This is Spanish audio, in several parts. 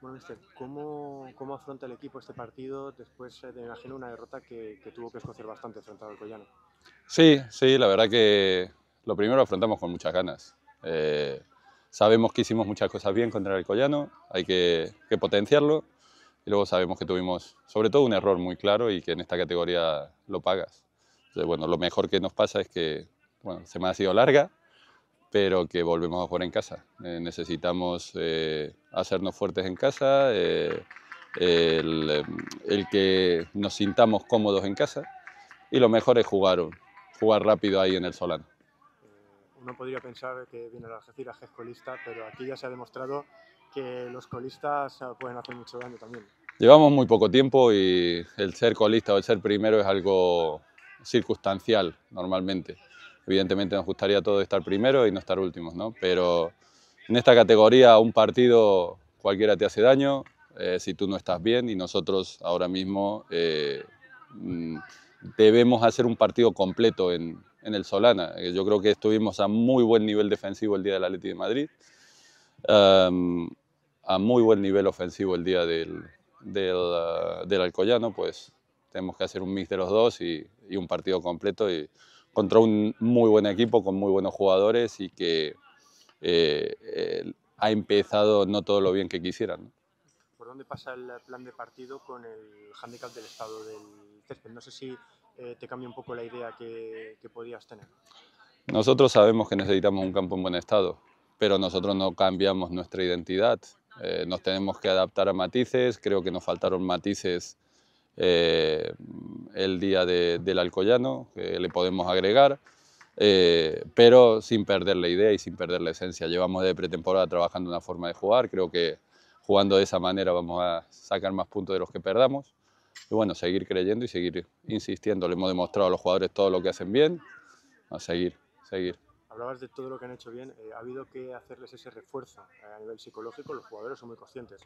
Bueno, este, ¿cómo, ¿cómo, afronta el equipo este partido después de, eh, una derrota que, que tuvo que escocer bastante frente al Collano? Sí, sí, la verdad que lo primero lo afrontamos con muchas ganas. Eh, sabemos que hicimos muchas cosas bien contra el Collano, hay que, potenciarlo y luego sabemos que tuvimos sobre todo un error muy claro y que en esta categoría lo pagas. bueno, lo mejor que nos pasa es que bueno, se me ha sido larga, pero que volvemos a jugar en casa. Eh, necesitamos eh, hacernos fuertes en casa, eh, el, que nos sintamos cómodos en casa y lo mejor es jugar, jugar rápido ahí en el Solano. Uno podría pensar que viene la Algeciras que es colista, pero aquí ya se ha demostrado que los colistas ah, pueden hacer mucho daño también. Llevamos muy poco tiempo y el ser colista o el ser primero es algo circunstancial normalmente. Evidentemente nos gustaría todo estar primero y no estar últimos, ¿no? Pero en esta categoría un partido cualquiera te hace daño eh, si tú no estás bien y nosotros ahora mismo eh, mm, debemos hacer un partido completo en, el Solana. Eh, yo creo que estuvimos a muy buen nivel defensivo el día del Atleti de Madrid, a muy buen nivel ofensivo el día del, del, Alcoyano, pues tenemos que hacer un mix de los dos y, y un partido completo y contra un muy buen equipo con muy buenos jugadores y que eh, eh, ha empezado no todo lo bien que quisieran. ¿Por dónde pasa el plan de partido con el handicap del estado del césped? No sé si eh, te cambia un poco la idea que, podías tener. Nosotros sabemos que necesitamos un campo en buen estado, pero nosotros no cambiamos nuestra identidad. nos tenemos que adaptar a matices, creo que nos faltaron matices el día del Alcoyano, que le podemos agregar, eh, pero sin perder la idea y sin perder la esencia. Llevamos de pretemporada trabajando una forma de jugar, creo que jugando de esa manera vamos a sacar más puntos de los que perdamos. Y bueno, seguir creyendo y seguir insistiendo. Le hemos demostrado a los jugadores todo lo que hacen bien. A seguir, seguir de todo lo que han hecho bien, eh, ha habido que hacerles ese refuerzo eh, a nivel psicológico, los jugadores son muy conscientes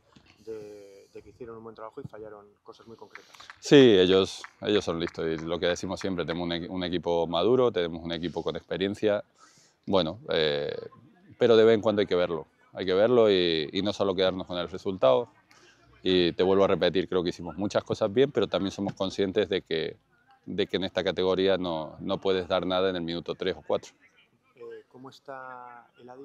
de, que hicieron un buen trabajo y fallaron cosas muy concretas. Sí, ellos, ellos son listos y lo que decimos siempre, tenemos un, equipo maduro, tenemos un equipo con experiencia, bueno, eh, pero de vez en cuando hay que verlo, hay que verlo y, no solo quedarnos con el resultado. Y te vuelvo a repetir, creo que hicimos muchas cosas bien, pero también somos conscientes de que de que en esta categoría no, no, puedes dar nada en el minuto 3 o 4 cómo está el Adi.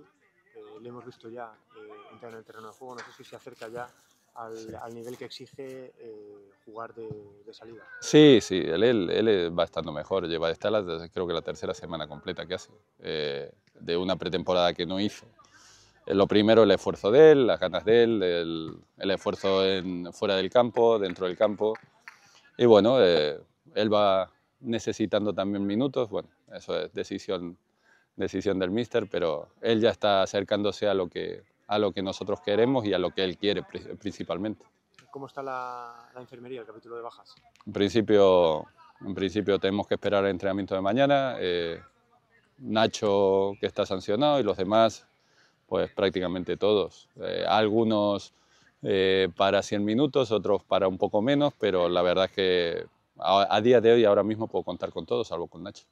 le hemos visto ya eh, entrar en el terreno de juego. No sé si se acerca ya al, nivel que exige eh, jugar de, salida. Sí, sí, él, va estando mejor. Lleva esta la, creo que la tercera semana completa que eh, hace, de una pretemporada que no hizo lo primero el esfuerzo de él, las ganas de él, el, esfuerzo en, fuera del campo, dentro del campo. Y bueno, él va necesitando también minutos, bueno, eso es decisión decisión del míster, pero él ya está acercándose a lo que, a lo que nosotros queremos y a lo que él quiere principalmente. ¿Cómo está la, enfermería, el capítulo de bajas? En principio, en principio tenemos que esperar el entrenamiento de mañana. Eh, Nacho, que está sancionado, y los demás, pues prácticamente todos. Eh, algunos eh, para 100 minutos, otros para un poco menos, pero la verdad es que a, a día de hoy, ahora mismo, puedo contar con todos, salvo con Nacho.